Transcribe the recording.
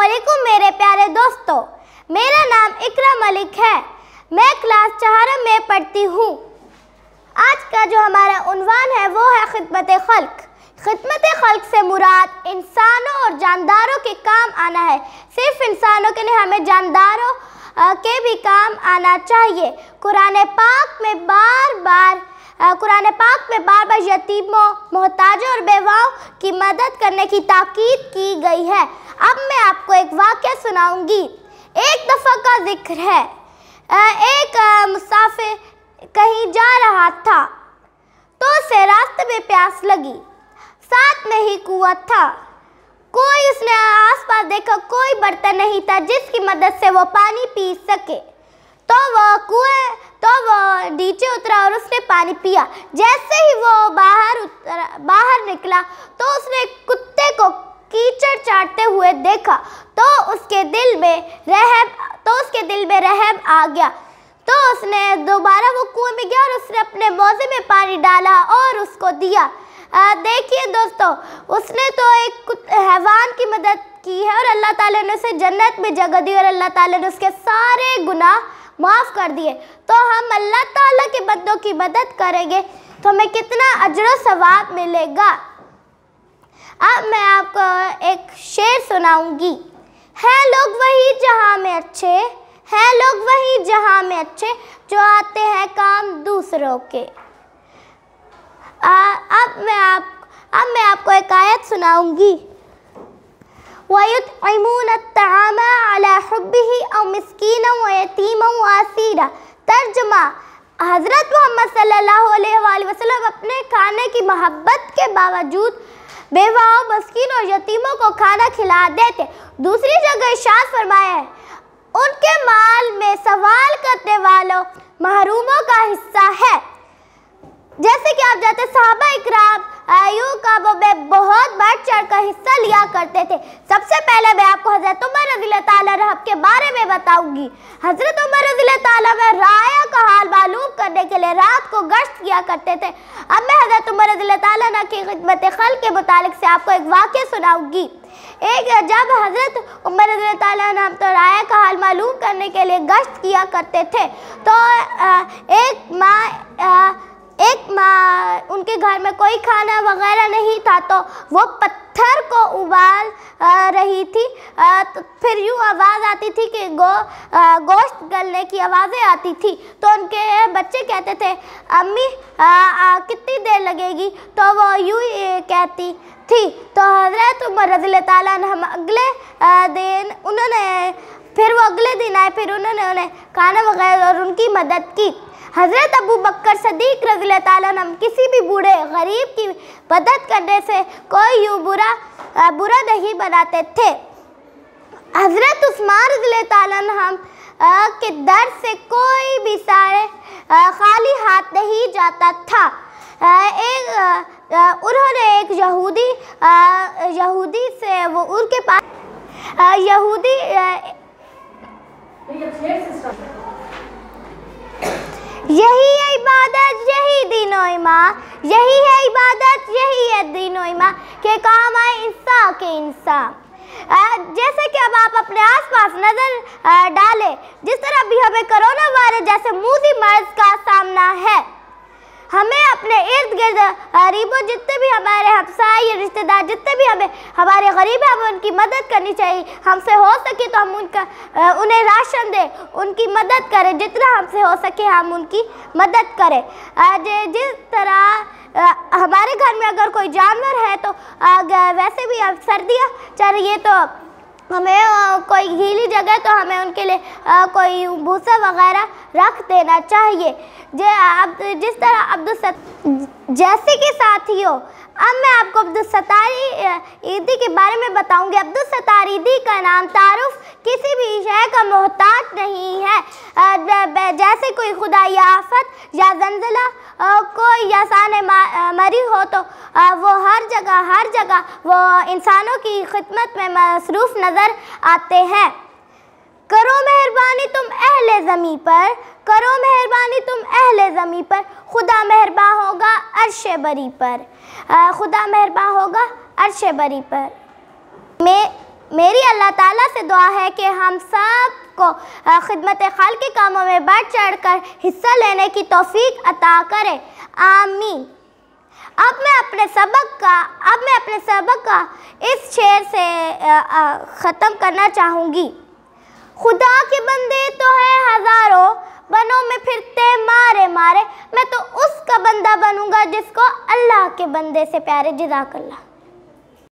असलकुम मेरे प्यारे दोस्तों मेरा नाम इकरा मलिक है मैं क्लास चार में पढ़ती हूँ आज का जो हमारा उनवान है वो है खिदमत खल्क खिदमत खल्क से मुराद इंसानों और जानदारों के काम आना है सिर्फ इंसानों के लिए हमें जानदारों के भी काम आना चाहिए कुरान पाक में बार बार कुरान पाक में बार बार यतीमों मोहताजों और बेवाओं की मदद करने की ताकीद की गई है अब आपको एक वाक्य सुनाऊंगी एक दफ़ा का जिक्र है एक मुसाफिर कहीं जा रहा था तो उसे रास्ते में प्यास लगी साथ में ही कुआ था कोई उसने आसपास देखा कोई बर्तन नहीं था जिसकी मदद से वो पानी पी सके तो वो कुएं तो वो नीचे उतरा और उसने पानी पिया जैसे ही वो बाहर उतरा बाहर निकला तो उसने कुत्ते को कीचड़ चाटते हुए देखा तो उसके दिल में रहब तो उसके दिल में रहब आ गया तो उसने दोबारा वो कुएं में गया और उसने अपने मोजे में पानी डाला और उसको दिया देखिए दोस्तों उसने तो एक हैवान की मदद की है और अल्लाह ताला ने उसे जन्नत में जगह दी और अल्लाह ताला ने उसके सारे गुनाह माफ़ कर दिए तो हम अल्लाह ताला के बंदों की मदद करेंगे तो हमें कितना अजर सवाब मिलेगा अब मैं आपको एक शेर सुनाऊंगी है लोग वही जहां में अच्छे है लोग वही जहां में अच्छे जो आते हैं काम दूसरों के आ, अब मैं आप अब मैं आपको एक आयत सुनाऊंगी ويطعمون الطعام على حبه أو مسكينا ويتيما وأسيرا तर्जमा हज़रत मोहम्मद सल्लल्लाहु अलैहि वसल्लम अपने खाने की मोहब्बत के बावजूद बेवाओं मस्किन और यतीमों को खाना खिला देते दूसरी जगह शाद फरमाया है उनके माल में सवाल करने वालों महरूमों का हिस्सा है जैसे कि आप जाते साहबा इकराम आयु का वो बहुत बढ़ चढ़ का हिस्सा लिया करते थे सबसे पहले मैं आपको हजरत उमर रजील के बारे में बताऊंगी हजरत उमर रजील राया का हाल मालूम करने के लिए रात को गश्त किया करते थे अब मैं हजरत उमर रजील की खिदमत खल के मुतालिक से आपको एक वाक्य सुनाऊंगी एक जब हजरत उमर हम तो राय का हाल मालूम करने के लिए गश्त किया करते थे तो एक माँ एक माँ उनके घर में कोई खाना वगैरह नहीं था तो वो पत्ते पत्थर को उबाल रही थी तो फिर यूँ आवाज़ आती थी कि गो गोश्त गलने की आवाज़ें आती थी तो उनके बच्चे कहते थे अम्मी कितनी देर लगेगी तो वो यूँ कहती थी तो हजरत उमर रजील हम अगले दिन उन्होंने फिर वो अगले दिन आए फिर उन्होंने उन्हें खाना वगैरह और उनकी मदद की हज़रत अबू बकर सदीक रजील तम किसी भी बूढ़े गरीब की मदद करने से कोई यूँ बुरा बुरा नहीं बनाते थे हज़रत उस्मान रजील तम के दर से कोई भी सारे खाली हाथ नहीं जाता था एक उन्होंने एक यहूदी यहूदी से वो उनके पास यहूदी दिनोइमा यही है इबादत यही है दिनोइमा के काम आए इंसा के इंसान जैसे कि अब आप अपने आसपास नज़र डालें जिस तरह भी हमें कोरोना वायरस जैसे मूदी मर्ज का सामना है हमें अपने इर्द गिर्द गरीबों जितने भी हमारे हमसाई रिश्तेदार जितने भी हमें हमारे गरीब हैं हमें उनकी मदद करनी चाहिए हमसे हो सके तो हम उनका उन्हें राशन दें उनकी मदद करें जितना हमसे हो सके हम उनकी मदद करें जिस तरह हमारे घर में अगर कोई जानवर है तो वैसे भी अब सर्दियाँ चल रही है तो हमें कोई गीली जगह तो हमें उनके लिए कोई भूसा वगैरह रख देना चाहिए जे अब जिस तरह अब्दुल सत जैसे कि साथियों अब मैं आपको अब्दुल सतारी ईदी के बारे में बताऊंगी अब्दुल सतार ईदी का नाम तारुफ किसी भी शय का मोहताज नहीं है जैसे कोई खुदा या आफत या जंजला कोई आसान मरी हो तो वो हर जगह हर जगह वो इंसानों की खिदमत में मसरूफ़ नज़र आते हैं करो मेहरबानी तुम अहले ज़मी पर करो मेहरबानी तुम अहले ज़मी पर खुदा मेहरबान होगा अरश बरी पर खुदा मेहरबान होगा अरश बरी पर मे मेरी अल्लाह ताला से दुआ है कि हम सब को खिदमत खाल के कामों में बढ़ चढ़ कर हिस्सा लेने की तोफ़ी अता करें आमीन अब मैं अपने सबक का अब मैं अपने सबक का इस शेर से ख़त्म करना चाहूँगी खुदा के बंदे तो है हज़ारों बनों में फिरते मारे मारे मैं तो उसका बंदा बनूँगा जिसको अल्लाह के बंदे से प्यारे कर ला